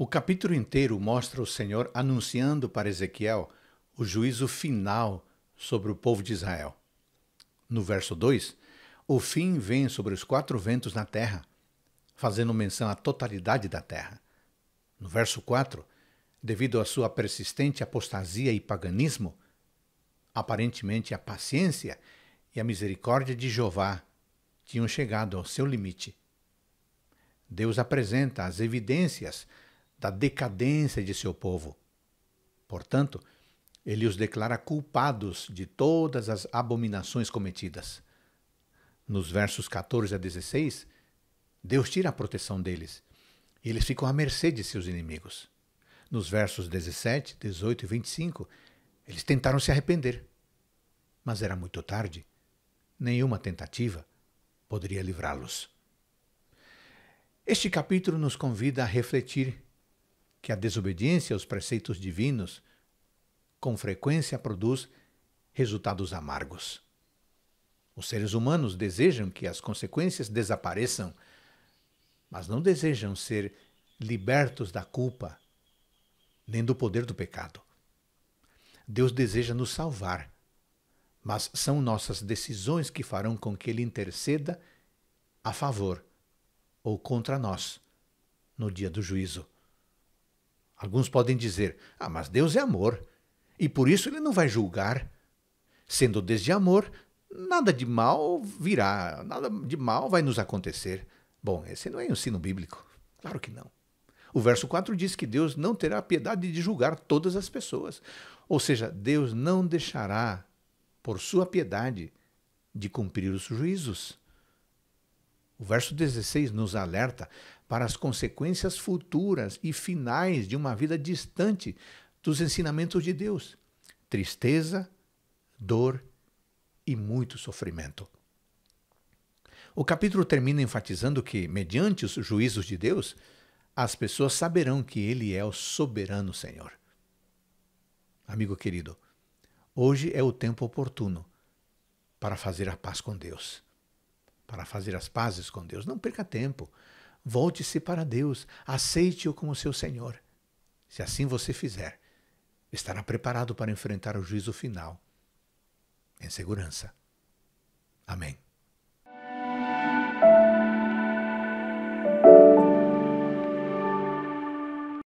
O capítulo inteiro mostra o Senhor anunciando para Ezequiel o juízo final sobre o povo de Israel. No verso 2, o fim vem sobre os quatro ventos na terra, fazendo menção à totalidade da terra. No verso 4, devido à sua persistente apostasia e paganismo, aparentemente a paciência e a misericórdia de Jeová tinham chegado ao seu limite. Deus apresenta as evidências da decadência de seu povo. Portanto, ele os declara culpados de todas as abominações cometidas. Nos versos 14 a 16, Deus tira a proteção deles e eles ficam à mercê de seus inimigos. Nos versos 17, 18 e 25, eles tentaram se arrepender, mas era muito tarde. Nenhuma tentativa poderia livrá-los. Este capítulo nos convida a refletir que a desobediência aos preceitos divinos com frequência produz resultados amargos. Os seres humanos desejam que as consequências desapareçam, mas não desejam ser libertos da culpa nem do poder do pecado. Deus deseja nos salvar, mas são nossas decisões que farão com que Ele interceda a favor ou contra nós no dia do juízo. Alguns podem dizer: Ah, mas Deus é amor, e por isso ele não vai julgar. Sendo desde amor, nada de mal virá, nada de mal vai nos acontecer. Bom, esse não é um ensino bíblico. Claro que não. O verso 4 diz que Deus não terá piedade de julgar todas as pessoas. Ou seja, Deus não deixará, por sua piedade, de cumprir os juízos. O verso 16 nos alerta para as consequências futuras e finais de uma vida distante dos ensinamentos de Deus: tristeza, dor e muito sofrimento. O capítulo termina enfatizando que, mediante os juízos de Deus, as pessoas saberão que Ele é o soberano Senhor. Amigo querido, hoje é o tempo oportuno para fazer a paz com Deus para fazer as pazes com Deus. Não perca tempo. Volte-se para Deus, aceite-o como seu Senhor. Se assim você fizer, estará preparado para enfrentar o juízo final em segurança. Amém.